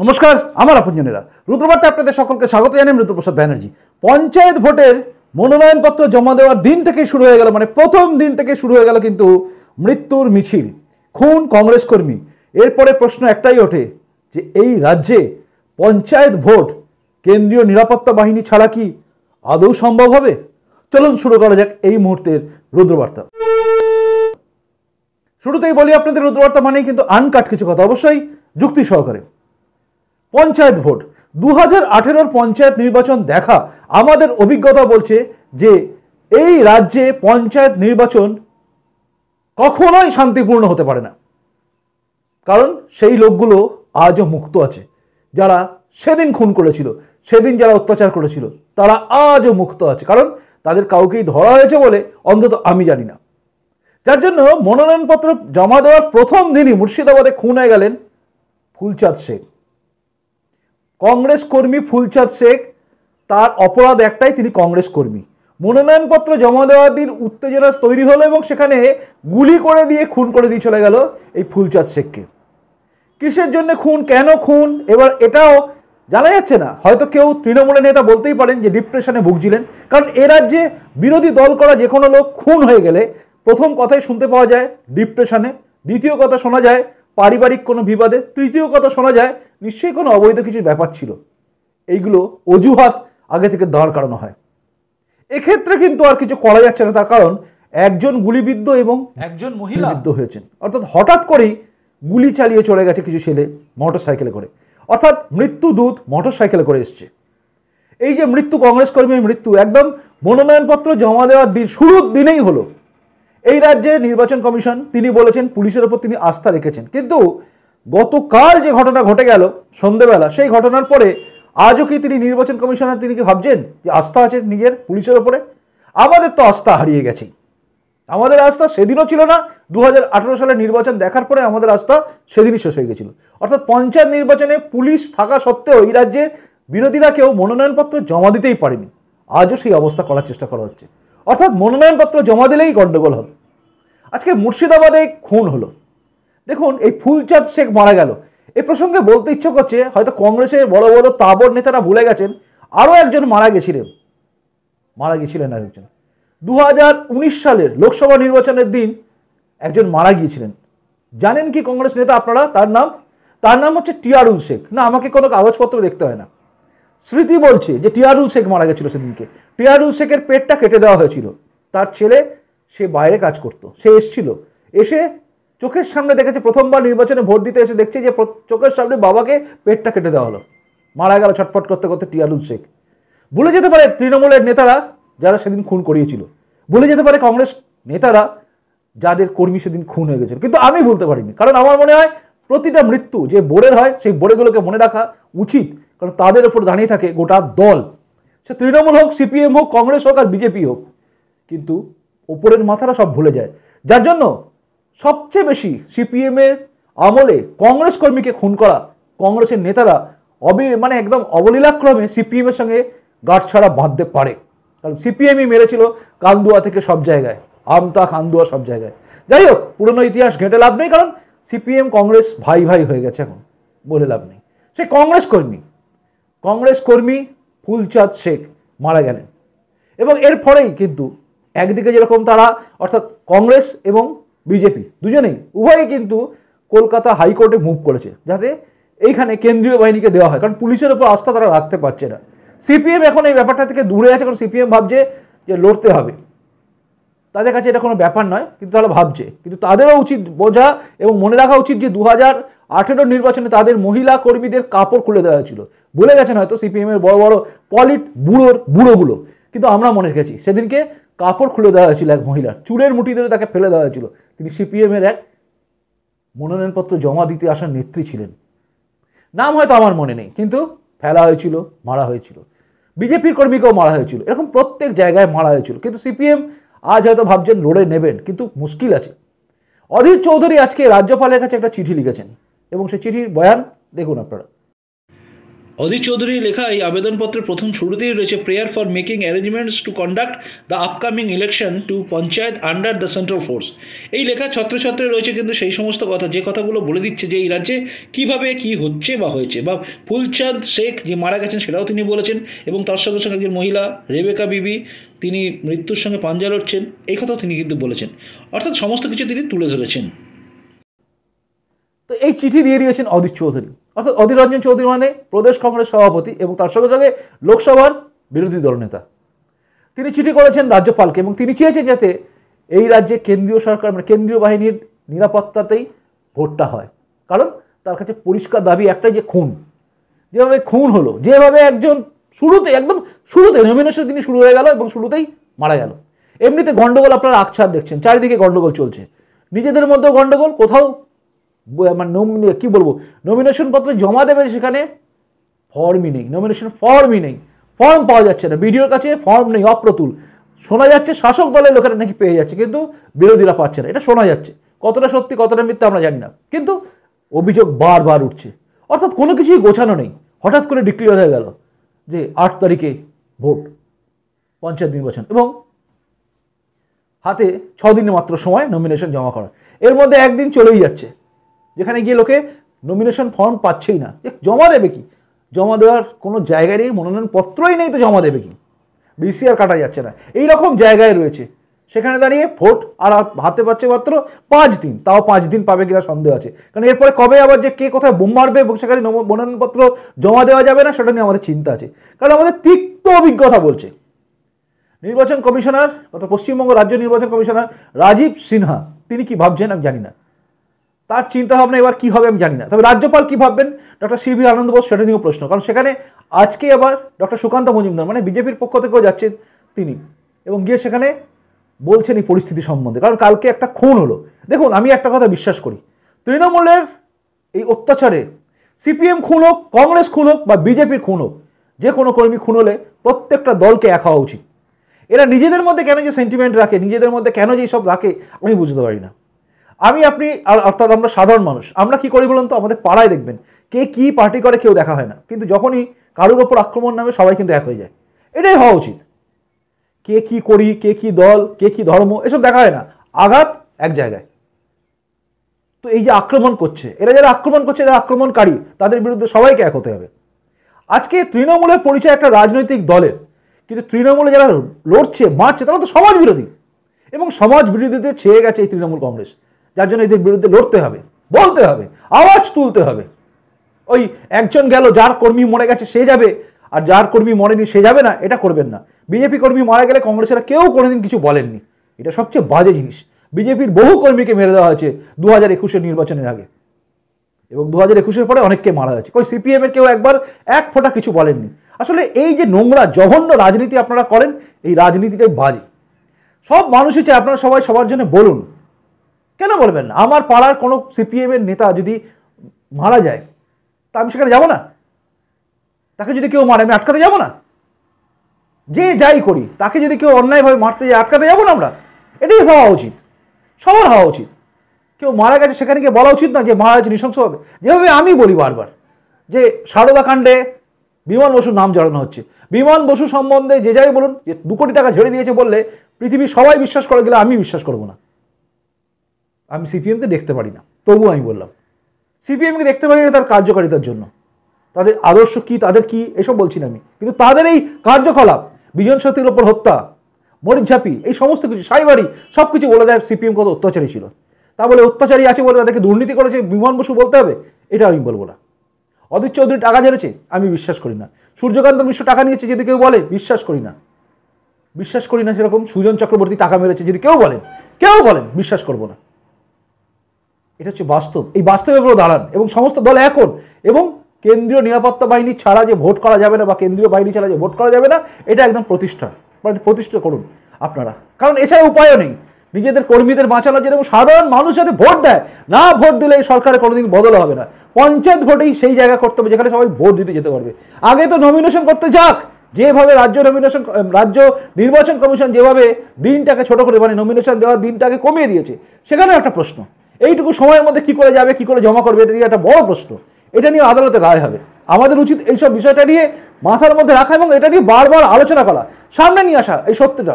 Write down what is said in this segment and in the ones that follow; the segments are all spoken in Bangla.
নমস্কার আমার আপনজনেরা রুদ্রবার্তা আপনাদের সকলকে স্বাগত জানাই রুদ্রপ্রসাদ ব্যানার্জি পঞ্চায়েত ভোটের মনোনয়নপত্র জমা দেওয়ার দিন থেকে শুরু হয়ে গেল মানে প্রথম দিন থেকে শুরু হয়ে গেল কিন্তু মৃত্যুর মিছিল খুন কংগ্রেস কর্মী এরপরে প্রশ্ন একটাই ওঠে যে এই রাজ্যে পঞ্চায়েত ভোট কেন্দ্রীয় নিরাপত্তা বাহিনী ছাড়া কি আদৌ সম্ভব হবে চলুন শুরু করা যাক এই মুহূর্তের রুদ্রবার্তা শুরুতেই বলি আপনাদের রুদ্রবার্তা মানেই কিন্তু আনকাট কিছু কথা অবশ্যই যুক্তি সহকারে পঞ্চায়েত ভোট দু হাজার পঞ্চায়েত নির্বাচন দেখা আমাদের অভিজ্ঞতা বলছে যে এই রাজ্যে পঞ্চায়েত নির্বাচন কখনোই শান্তিপূর্ণ হতে পারে না কারণ সেই লোকগুলো আজও মুক্ত আছে যারা সেদিন খুন করেছিল সেদিন যারা অত্যাচার করেছিল তারা আজও মুক্ত আছে কারণ তাদের কাউকেই ধরা হয়েছে বলে অন্তত আমি জানি না যার জন্য মনোনয়নপত্র জমা দেওয়ার প্রথম দিনই মুর্শিদাবাদে খুন হয়ে গেলেন ফুলচাঁদ শেখ কংগ্রেস কর্মী ফুলচাঁদ শেখ তার অপরাধ একটাই তিনি কংগ্রেস কর্মী মনোনয়নপত্র জমা দেওয়ার দিন উত্তেজনা তৈরি হলো এবং সেখানে গুলি করে দিয়ে খুন করে দিয়ে চলে গেল এই ফুলচাঁদ শেখকে কিসের জন্য খুন কেন খুন এবার এটাও জানা যাচ্ছে না হয়তো কেউ তৃণমূলের নেতা বলতেই পারেন যে ডিপ্রেশনে ভুগছিলেন কারণ এ রাজ্যে বিরোধী দল করা যে কোনো লোক খুন হয়ে গেলে প্রথম কথাই শুনতে পাওয়া যায় ডিপ্রেশনে দ্বিতীয় কথা শোনা যায় পারিবারিক কোনো বিবাদে তৃতীয় কথা শোনা যায় নিশ্চয়ই কোনো অবৈধ কিছু ব্যাপার ছিল এইগুলো অজুহাত আগে থেকে দাঁড় করানো হয় এক্ষেত্রে কিন্তু আর কিছু করা যাচ্ছে না তার কারণ একজন গুলিবিদ্ধ এবং একজন মহিলা বিদ্ধ হয়েছেন অর্থাৎ হঠাৎ করেই গুলি চালিয়ে চলে গেছে কিছু ছেলে মোটর সাইকেলে করে অর্থাৎ মৃত্যু দূত মোটর সাইকেলে করে এসছে এই যে মৃত্যু কংগ্রেস কর্মীর মৃত্যু একদম মনোনয়নপত্র জমা দেওয়ার দিন শুরুর দিনেই হলো এই রাজ্যে নির্বাচন কমিশন তিনি বলেছেন পুলিশের ওপর তিনি আস্থা রেখেছেন কিন্তু গতকাল যে ঘটনা ঘটে গেল সন্ধেবেলা সেই ঘটনার পরে আজও কি তিনি নির্বাচন কমিশনার তিনি কি ভাবছেন যে আস্থা আছে নিজের পুলিশের ওপরে আমাদের তো আস্থা হারিয়ে গেছে আমাদের আস্থা সেদিনও ছিল না দু সালের নির্বাচন দেখার পরে আমাদের আস্থা সেদিনই শেষ হয়ে গেছিল অর্থাৎ পঞ্চায়েত নির্বাচনে পুলিশ থাকা সত্ত্বেও এই রাজ্যের বিরোধীরা কেউ মনোনয়নপত্র জমা দিতেই পারেনি আজও সেই অবস্থা করার চেষ্টা করা হচ্ছে অর্থাৎ মনোনয়নপত্র জমা দিলেই গণ্ডগোল হবে আজকে মুর্শিদাবাদে খুন হলো দেখুন এই ফুলচাঁদ শেখ মারা গেল এ প্রসঙ্গে বলতে ইচ্ছে করছে হয়তো কংগ্রেসের বড় বড় তাবর নেতারা ভুলে গেছেন আরও একজন মারা গেছিলেন মারা গেছিলেন আরেকজন দু সালের লোকসভা নির্বাচনের দিন একজন মারা গিয়েছিলেন জানেন কি কংগ্রেস নেতা আপনারা তার নাম তার নাম হচ্ছে টিয়ারুল শেখ না আমাকে কোনো কাগজপত্র দেখতে হয় না স্মৃতি বলছে যে টিয়ারুল শেখ মারা গেছিল সেদিনকে টিয়ারুল শেখের পেটটা কেটে দেওয়া হয়েছিল তার ছেলে সে বাইরে কাজ করত সে এসছিল এসে চোখের সামনে দেখেছে প্রথমবার নির্বাচনে ভোট দিতে এসে দেখছে যে চোখের সামনে বাবাকে পেটটা কেটে দেওয়া হলো মারা গেল ছটফট করতে করতে টিয়ালুল শেখ ভুলে যেতে পারে তৃণমূলের নেতারা যারা সেদিন খুন করিয়েছিল ভুলে যেতে পারে কংগ্রেস নেতারা যাদের কর্মী সেদিন খুন হয়ে গেছিল কিন্তু আমি বলতে পারিনি কারণ আমার মনে হয় প্রতিটা মৃত্যু যে বোর্ডের হয় সেই বোর্ডেগুলোকে মনে রাখা উচিত কারণ তাদের ওপর দাঁড়িয়ে থাকে গোটা দল সে তৃণমূল হোক সিপিএম হোক কংগ্রেস হোক আর বিজেপি হোক কিন্তু ওপরের মাথারা সব ভুলে যায় যার জন্য সবচেয়ে বেশি সিপিএমের আমলে কংগ্রেস কর্মীকে খুন করা কংগ্রেসের নেতারা অবি মানে একদম অবলীলাক্রমে সিপিএমের সঙ্গে গাঠ ছাড়া বাঁধতে পারে কারণ সিপিএমই মেরেছিল কান্দুয়া থেকে সব জায়গায় আমতা কান্দুয়া সব জায়গায় যাই হোক পুরনো ইতিহাস ঘেঁটে লাভ নেই কারণ সিপিএম কংগ্রেস ভাই ভাই হয়ে গেছে এখন বলে লাভ নেই সে কংগ্রেস কর্মী কংগ্রেস কর্মী ফুলচাঁদ শেখ মারা গেলেন এবং এর ফলেই কিন্তু একদিকে যেরকম তারা অর্থাৎ কংগ্রেস এবং বিজেপি দুজনেই উভয়ই কিন্তু কলকাতা হাইকোর্টে মুভ করেছে যাতে এইখানে কেন্দ্রীয় বাহিনীকে দেওয়া হয় কারণ পুলিশের ওপর আস্থা তারা রাখতে পারছে না সিপিএম এখন এই ব্যাপারটা থেকে দূরে আছে কারণ সিপিএম ভাবছে যে লড়তে হবে তাদের কাছে এটা কোনো ব্যাপার নয় কিন্তু তারা ভাবছে কিন্তু তাদেরও উচিত বোঝা এবং মনে রাখা উচিত যে দু হাজার নির্বাচনে তাদের মহিলা কর্মীদের কাপড় খুলে দেওয়া হয়েছিল বলে গেছেন হয়তো সিপিএমের বড় বড় পলিট বুড়োর বুড়োগুলো কিন্তু আমরা মনে রেখেছি সেদিনকে কাপড় খুলে দেওয়া হয়েছিল এক মহিলার চুলের মুঠি ধরে তাকে ফেলে দেওয়া হয়েছিল তিনি সিপিএমের এক মনোনয়নপত্র জমা দিতে আসার নেত্রী ছিলেন নাম হয়তো আমার মনে নেই কিন্তু ফেলা হয়েছিল মারা হয়েছিল বিজেপির কর্মীকেও মারা হয়েছিল এরকম প্রত্যেক জায়গায় মারা হয়েছিল কিন্তু সিপিএম আজ হয়তো ভাবছেন লড়ে নেবেন কিন্তু মুশকিল আছে অধীর চৌধুরী আজকে রাজ্যপালের কাছে একটা চিঠি লিখেছেন এবং সেই চিঠির বয়ান দেখুন আপনারা অধি চৌধুরীর লেখা এই আবেদনপত্রের প্রথম শুরুতেই রয়েছে prayer for making arrangements to conduct the upcoming election to panchayat under the central force এই লেখা ছত্রছত্রে রয়েছে কিন্তু সেই সমস্ত কথা যে কথাগুলো বলে দিচ্ছে যে এই রাজ্যে কীভাবে কী হচ্ছে বা হয়েছে বা ফুলচাঁদ শেখ যে মারা গেছেন সেটাও তিনি বলেছেন এবং তার সঙ্গে সঙ্গে একজন মহিলা রেবেকা বিবি তিনি মৃত্যুর সঙ্গে পাঞ্জা লড়ছেন এই কথাও তিনি কিন্তু বলেছেন অর্থাৎ সমস্ত কিছু তিনি তুলে ধরেছেন তো এই চিঠি দিয়ে দিয়েছেন অদিত চৌধুরী অর্থাৎ অধীর রঞ্জন চৌধুরী মানে প্রদেশ কংগ্রেস সভাপতি এবং তার সঙ্গে সঙ্গে লোকসভার বিরোধী দলনেতা তিনি চিঠি করেছেন রাজ্যপালকে এবং তিনি চেয়েছেন যাতে এই রাজ্যে কেন্দ্রীয় সরকার মানে কেন্দ্রীয় বাহিনীর নিরাপত্তাতেই ভোটটা হয় কারণ তার কাছে পরিষ্কার দাবি একটাই যে খুন যেভাবে খুন হলো যেভাবে একজন শুরুতে একদম শুরুতে নমিনেশন তিনি শুরু হয়ে গেল এবং শুরুতেই মারা গেল এমনিতে গণ্ডগোল আপনারা আকছাদ দেখছেন চারিদিকে গণ্ডগোল চলছে নিজেদের মধ্যেও গণ্ডগোল কোথাও আমার নমিনে ইয়ে কী বলবো নমিনেশন পত্র জমা দেবে সেখানে ফর্মই নেই নমিনেশন ফর্মই নেই ফর্ম পাওয়া যাচ্ছে না বিডিওর কাছে ফর্ম নেই অপ্রতুল শোনা যাচ্ছে শাসক দলের লোকেরা নাকি পেয়ে যাচ্ছে কিন্তু বিরোধীরা পাচ্ছে না এটা শোনা যাচ্ছে কতটা সত্যি কতটা মিথ্যা আমরা জানি না কিন্তু অভিযোগ বারবার উঠছে অর্থাৎ কোনো কিছুই গোছানো নেই হঠাৎ করে ডিক্লিয়ার হয়ে গেল যে আট তারিখে ভোট পঞ্চায়েত নির্বাচন এবং হাতে দিনে মাত্র সময় নমিনেশন জমা করা এর মধ্যে একদিন চলেই যাচ্ছে যেখানে গিয়ে লোকে নমিনেশন ফর্ম পাচ্ছেই না যে জমা দেবে কি জমা দেওয়ার কোনো জায়গায় নেই মনোনয়নপত্রই নেই তো জমা দেবে কি আর কাটা যাচ্ছে না এই রকম জায়গায় রয়েছে সেখানে দাঁড়িয়ে ভোট আর হাতে পাচ্ছে মাত্র পাঁচ দিন তাও পাঁচ দিন পাবে কিনা সন্দেহ আছে কারণ এরপরে কবে আবার যে কে কোথায় বোম মারবে এবং সেখানে মনোনয়নপত্র জমা দেওয়া যাবে না সেটা নিয়ে আমাদের চিন্তা আছে কারণ আমাদের তিক্ত অভিজ্ঞতা বলছে নির্বাচন কমিশনার অর্থাৎ পশ্চিমবঙ্গ রাজ্য নির্বাচন কমিশনার রাজীব সিনহা তিনি কি ভাবছেন আমি জানি না তার চিন্তাভাবনা এবার কী হবে আমি জানি না তবে রাজ্যপাল কী ভাববেন doctor C V Ananda Bose সেটা নিয়েও প্রশ্ন কারণ সেখানে আজকে আবার ডক্টর সুকান্ত মজুমদার মানে বিজেপির পক্ষ থেকেও যাচ্ছেন তিনি এবং গিয়ে সেখানে বলছেন এই পরিস্থিতি সম্বন্ধে কারণ কালকে একটা খুন হলো দেখুন আমি একটা কথা বিশ্বাস করি তৃণমূলের এই অত্যাচারে সিপিএম খুন হোক কংগ্রেস খুন হোক বা বিজেপির খুন হোক যে কোনো কর্মী খুন হলে প্রত্যেকটা দলকে এক হওয়া উচিত এরা নিজেদের মধ্যে কেন যে সেন্টিমেন্ট রাখে নিজেদের মধ্যে কেন যে সব রাখে আমি বুঝতে পারি না আমি আপনি আর অর্থাৎ আমরা সাধারণ মানুষ আমরা কি করি বলুন তো আমাদের পাড়ায় দেখবেন কে কি পার্টি করে কেউ দেখা হয় না কিন্তু যখনই কারোর ওপর আক্রমণ নামে সবাই কিন্তু এক হয়ে যায় এটাই হওয়া উচিত কে কি করি কে কি দল কে কি ধর্ম এসব দেখা হয় না আঘাত এক জায়গায় তো এই যে আক্রমণ করছে এরা যারা আক্রমণ করছে যারা আক্রমণকারী তাদের বিরুদ্ধে সবাইকে এক হতে হবে আজকে তৃণমূলের পরিচয় একটা রাজনৈতিক দলের কিন্তু তৃণমূলে যারা লড়ছে মারছে তারা তো সমাজ বিরোধী এবং সমাজ বিরোধীদের ছেয়ে গেছে এই তৃণমূল কংগ্রেস যার জন্য এদের বিরুদ্ধে লড়তে হবে বলতে হবে আওয়াজ তুলতে হবে ওই একজন গেল যার কর্মী মরে গেছে সে যাবে আর যার কর্মী মরেনি সে যাবে না এটা করবেন না বিজেপি কর্মী মারা গেলে কংগ্রেসেরা কেউ কোনোদিন কিছু বলেননি এটা সবচেয়ে বাজে জিনিস বিজেপির বহু কর্মীকে মেরে দেওয়া হয়েছে দু হাজার একুশের নির্বাচনের আগে এবং দু হাজার একুশের পরে অনেককে মারা যাচ্ছে কই সিপিএমের কেউ একবার এক ফোঁটা কিছু বলেননি আসলে এই যে নোংরা জঘন্য রাজনীতি আপনারা করেন এই রাজনীতিটাই বাজে সব মানুষই চায় আপনারা সবাই সবার জন্য বলুন কেন বলবেন না আমার পাড়ার কোনো সিপিএমের নেতা যদি মারা যায় তা আমি সেখানে যাবো না তাকে যদি কেউ মারে আমি আটকাতে যাবো না যে যাই করি তাকে যদি কেউ অন্যায়ভাবে মারতে যায় আটকাতে যাবো না আমরা এটাই হওয়া উচিত সবার হওয়া উচিত কেউ মারা গেছে সেখানে গিয়ে বলা উচিত না যে মারা গেছে নৃশংসভাবে যেভাবে আমি বলি বারবার যে সারদা কাণ্ডে বিমান বসুর নাম জড়ানো হচ্ছে বিমান বসু সম্বন্ধে যে যাই বলুন যে দু কোটি টাকা ঝেড়ে দিয়েছে বললে পৃথিবীর সবাই বিশ্বাস করে গেলে আমি বিশ্বাস করবো না আমি সিপিএমকে দেখতে পারি না তবু আমি বললাম সিপিএমকে দেখতে পারি না তার কার্যকারিতার জন্য তাদের আদর্শ কি তাদের কি এসব বলছি না আমি কিন্তু তাদের এই কার্যকলাপ বিজন শক্তির ওপর হত্যা মরিচঝাপি এই সমস্ত কিছু সাইবারি সব কিছু বলে দেয় সিপিএম কত অত্যাচারী ছিল তা বলে অত্যাচারী আছে বলে তাদেরকে দুর্নীতি করেছে বিমান বসু বলতে হবে এটা আমি বলবো না অদিত চৌধুরী টাকা ঝেড়েছে আমি বিশ্বাস করি না সূর্যকান্ত মিশ্র টাকা নিয়েছে যদি কেউ বলে বিশ্বাস করি না বিশ্বাস করি না সেরকম সুজন চক্রবর্তী টাকা মেরেছে যদি কেউ বলেন কেউ বলেন বিশ্বাস করবো না এটা হচ্ছে বাস্তব এই বাস্তবে পুরো দাঁড়ান এবং সমস্ত দল এখন এবং কেন্দ্রীয় নিরাপত্তা বাহিনী ছাড়া যে ভোট করা যাবে না বা কেন্দ্রীয় বাহিনী ছাড়া যে ভোট করা যাবে না এটা একদম প্রতিষ্ঠা মানে প্রতিষ্ঠা করুন আপনারা কারণ এছাড়া উপায়ও নেই নিজেদের কর্মীদের বাঁচানোর জন্য সাধারণ মানুষ যাতে ভোট দেয় না ভোট দিলে এই সরকারের কোনোদিন বদল হবে না পঞ্চায়েত ভোটেই সেই জায়গা করতে হবে যেখানে সবাই ভোট দিতে যেতে পারবে আগে তো নমিনেশন করতে যাক যেভাবে রাজ্য নমিনেশন রাজ্য নির্বাচন কমিশন যেভাবে দিনটাকে ছোট করে মানে নমিনেশন দেওয়ার দিনটাকে কমিয়ে দিয়েছে সেখানেও একটা প্রশ্ন এইটুকু সময়ের মধ্যে কি করে যাবে কি করে জমা করবে এটা নিয়ে একটা বড় প্রশ্ন এটা নিয়ে আদালতে রায় হবে আমাদের উচিত এইসব বিষয়টা নিয়ে মাথার মধ্যে রাখা এবং এটা নিয়ে বারবার আলোচনা করা সামনে নিয়ে আসা এই সত্যটা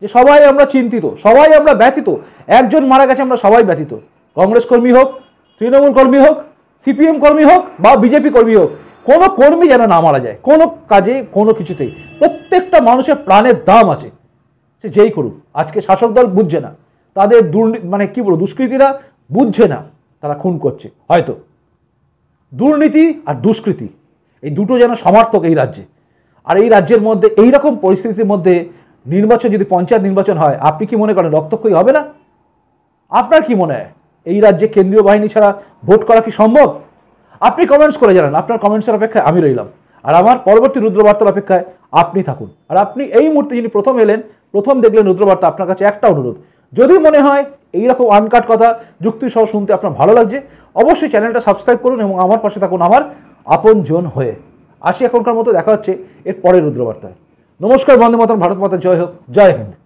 যে সবাই আমরা চিন্তিত সবাই আমরা ব্যথিত একজন মারা গেছে আমরা সবাই ব্যথিত কংগ্রেস কর্মী হোক তৃণমূল কর্মী হোক সিপিএম কর্মী হোক বা বিজেপি কর্মী হোক কোনো কর্মী যেন না মারা যায় কোনো কাজে কোনো কিছুতেই প্রত্যেকটা মানুষের প্রাণের দাম আছে সে যেই করুক আজকে শাসক দল বুঝছে না তাদের দুর্নীতি মানে কী বলবো দুষ্কৃতীরা বুঝছে না তারা খুন করছে হয়তো দুর্নীতি আর দুষ্কৃতি এই দুটো যেন সমার্থক এই রাজ্যে আর এই রাজ্যের মধ্যে এই রকম পরিস্থিতির মধ্যে নির্বাচন যদি পঞ্চায়েত নির্বাচন হয় আপনি কি মনে করেন রক্তক্ষয়ী হবে না আপনার কি মনে হয় এই রাজ্যে কেন্দ্রীয় বাহিনী ছাড়া ভোট করা কি সম্ভব আপনি কমেন্টস করে জানান আপনার কমেন্টসের অপেক্ষায় আমি রইলাম আর আমার পরবর্তী রুদ্রবার্তার অপেক্ষায় আপনি থাকুন আর আপনি এই মুহূর্তে যিনি প্রথম এলেন প্রথম দেখলেন রুদ্রবার্তা আপনার কাছে একটা অনুরোধ যদি মনে হয় এইরকম আনকাট কথা যুক্তি সহ শুনতে আপনার ভালো লাগছে অবশ্যই চ্যানেলটা সাবস্ক্রাইব করুন এবং আমার পাশে থাকুন আমার আপন জন হয়ে আসি এখনকার মতো দেখা হচ্ছে এর পরের রুদ্রবার্তায় নমস্কার বন্দে মাতন ভারত মাতা জয় হোক জয় হিন্দ